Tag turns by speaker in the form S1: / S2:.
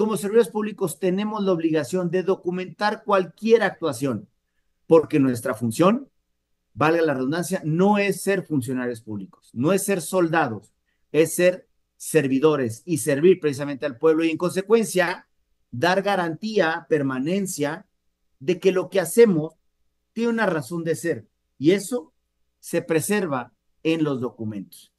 S1: como servidores públicos tenemos la obligación de documentar cualquier actuación, porque nuestra función, valga la redundancia, no es ser funcionarios públicos, no es ser soldados, es ser servidores y servir precisamente al pueblo y en consecuencia dar garantía, permanencia de que lo que hacemos tiene una razón de ser y eso se preserva en los documentos.